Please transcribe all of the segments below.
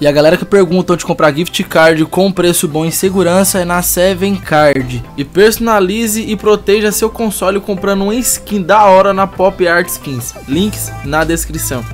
E a galera que pergunta onde comprar gift card com preço bom e segurança é na Seven Card. E personalize e proteja seu console comprando uma skin da hora na Pop Art Skins. Links na descrição.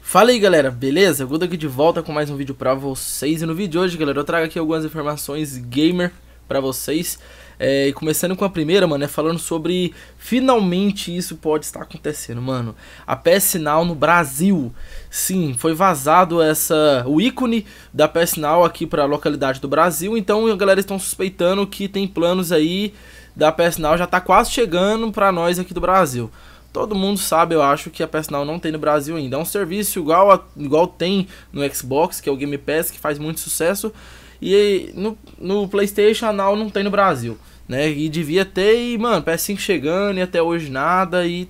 Fala aí galera, beleza? Guda aqui de volta com mais um vídeo pra vocês E no vídeo de hoje galera, eu trago aqui algumas informações gamer pra vocês é, e começando com a primeira, mano, é falando sobre finalmente isso pode estar acontecendo, mano. A PS Now no Brasil. Sim, foi vazado essa o ícone da PS Now aqui para a localidade do Brasil. Então, a galera estão suspeitando que tem planos aí da PS Now já tá quase chegando para nós aqui do Brasil. Todo mundo sabe, eu acho, que a PS Now não tem no Brasil ainda. É um serviço igual, a, igual tem no Xbox, que é o Game Pass, que faz muito sucesso. E no, no PlayStation Now não tem no Brasil, né? E devia ter, e mano, PS5 chegando e até hoje nada. E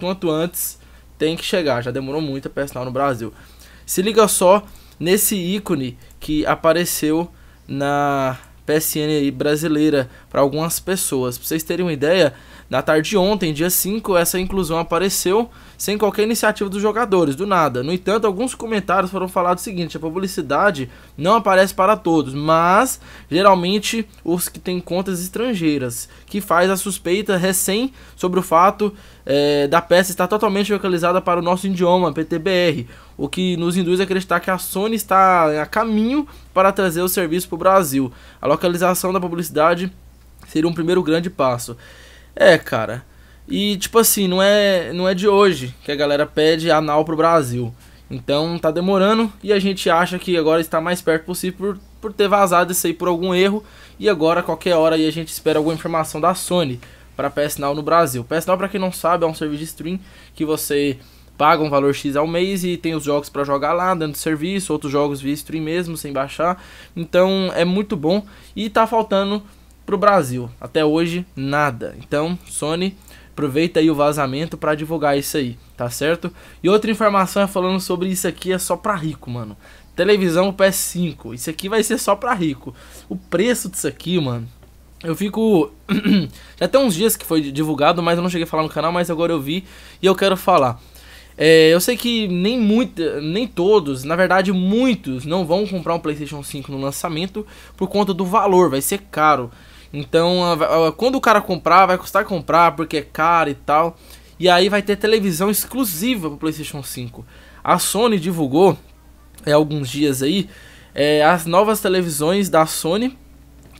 quanto antes tem que chegar, já demorou muito a PS Now no Brasil. Se liga só nesse ícone que apareceu na PSN brasileira para algumas pessoas. Pra vocês terem uma ideia, na tarde de ontem, dia 5, essa inclusão apareceu sem qualquer iniciativa dos jogadores, do nada. No entanto, alguns comentários foram falados o seguinte: a publicidade não aparece para todos, mas geralmente os que têm contas estrangeiras, que faz a suspeita recém sobre o fato é, da peça estar totalmente localizada para o nosso idioma, PTBR, o que nos induz a acreditar que a Sony está a caminho para trazer o serviço para o Brasil. A localização da publicidade seria um primeiro grande passo. É, cara. E tipo assim, não é, não é de hoje que a galera pede anal pro Brasil. Então tá demorando e a gente acha que agora está mais perto possível por, por ter vazado isso aí por algum erro. E agora, qualquer hora, aí a gente espera alguma informação da Sony para PS Now no Brasil. PS Now, pra quem não sabe, é um serviço de stream que você paga um valor X ao mês e tem os jogos para jogar lá dentro do serviço, outros jogos via stream mesmo, sem baixar. Então é muito bom e tá faltando para o Brasil. Até hoje, nada. Então, Sony, aproveita aí o vazamento para divulgar isso aí, tá certo? E outra informação é falando sobre isso aqui é só para rico, mano. Televisão PS5, isso aqui vai ser só para rico. O preço disso aqui, mano, eu fico. Já tem uns dias que foi divulgado, mas eu não cheguei a falar no canal, mas agora eu vi e eu quero falar. É, eu sei que nem muita nem todos, na verdade muitos, não vão comprar um PlayStation 5 no lançamento por conta do valor, vai ser caro. Então, quando o cara comprar, vai custar comprar porque é caro e tal. E aí vai ter televisão exclusiva para PlayStation 5. A Sony divulgou é, alguns dias aí é, as novas televisões da Sony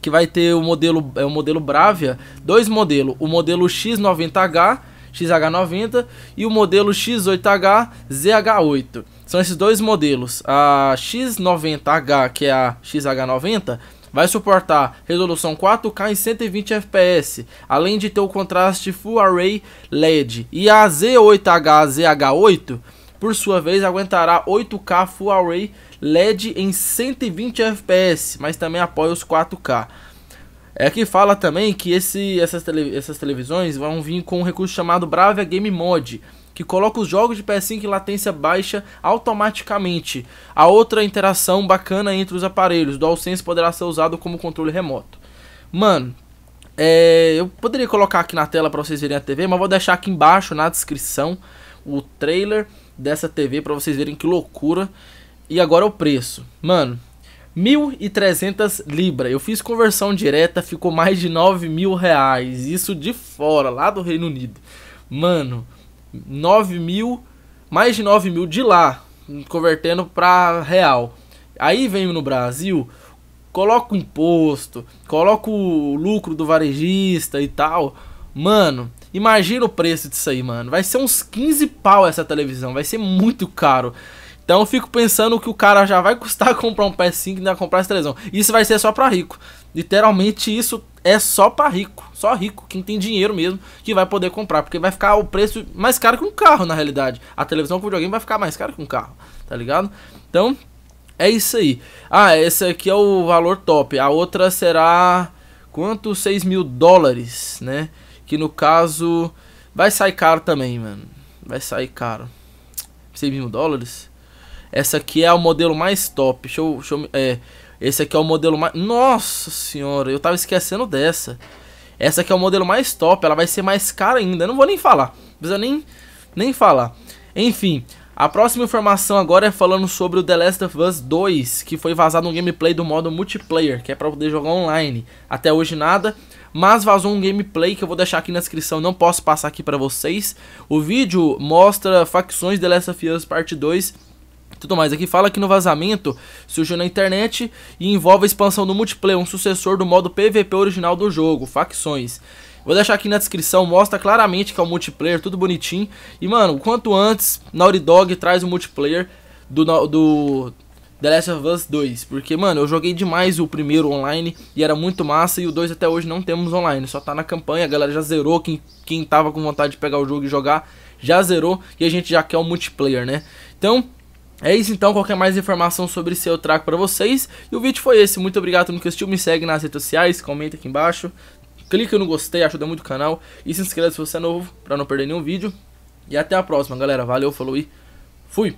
que vai ter o modelo é o modelo Bravia, dois modelos, o modelo X90H, XH90 e o modelo X8H, ZH8. São esses dois modelos. A X90H, que é a XH90, Vai suportar resolução 4K em 120 FPS, além de ter o contraste Full Array LED. E a Z8H ZH8, por sua vez, aguentará 8K Full Array LED em 120 FPS, mas também apoia os 4K. É que fala também que esse, essas, tele, essas televisões vão vir com um recurso chamado Bravia Game Mode, que coloca os jogos de PS5 em latência baixa automaticamente. A outra interação bacana entre os aparelhos, DualSense poderá ser usado como controle remoto. Mano, é, eu poderia colocar aqui na tela para vocês verem a TV, mas vou deixar aqui embaixo na descrição o trailer dessa TV para vocês verem que loucura. E agora o preço. Mano, 1.300 libra. Eu fiz conversão direta, ficou mais de 9 mil reais. Isso de fora, lá do Reino Unido. Mano, 9 mil, mais de 9 mil de lá, convertendo para real. Aí vem no Brasil, o imposto, coloca o lucro do varejista e tal. Mano, imagina o preço disso aí, mano. Vai ser uns 15 pau essa televisão, vai ser muito caro. Então eu fico pensando que o cara já vai custar comprar um PS5 e ainda comprar essa televisão. Isso vai ser só para rico. Literalmente isso é só para rico, só rico quem tem dinheiro mesmo que vai poder comprar, porque vai ficar o preço mais caro que um carro na realidade. A televisão com videogame vai ficar mais caro que um carro, tá ligado? Então é isso aí. Ah, esse aqui é o valor top. A outra será quanto? 6 mil dólares, né? Que no caso vai sair caro também, mano. Vai sair caro. 6 mil dólares? Essa aqui é o modelo mais top. Deixa eu, deixa eu, é, esse aqui é o modelo mais... Nossa senhora, eu tava esquecendo dessa. Essa aqui é o modelo mais top, ela vai ser mais cara ainda. não vou nem falar, não precisa nem, nem falar. Enfim, a próxima informação agora é falando sobre o The Last of Us 2, que foi vazado um gameplay do modo multiplayer, que é para poder jogar online. Até hoje nada, mas vazou um gameplay que eu vou deixar aqui na descrição, não posso passar aqui para vocês. O vídeo mostra facções The Last of Us Part 2 tudo mais. Aqui fala que no vazamento surgiu na internet e envolve a expansão do multiplayer, um sucessor do modo PVP original do jogo, facções. Vou deixar aqui na descrição, mostra claramente que é o um multiplayer, tudo bonitinho. E mano, quanto antes, Naughty Dog traz o multiplayer do, do The Last of Us 2. Porque, mano, eu joguei demais o primeiro online e era muito massa. E o 2 até hoje não temos online, só tá na campanha. A galera já zerou, quem, quem tava com vontade de pegar o jogo e jogar já zerou. E a gente já quer o um multiplayer, né? Então, é isso então, qualquer mais informação sobre isso eu trago para vocês. E o vídeo foi esse, muito obrigado mundo que assistiu, me segue nas redes sociais, comenta aqui embaixo, clica no gostei, ajuda muito o canal e se inscreva se você é novo para não perder nenhum vídeo. E até a próxima, galera. Valeu, falou e fui!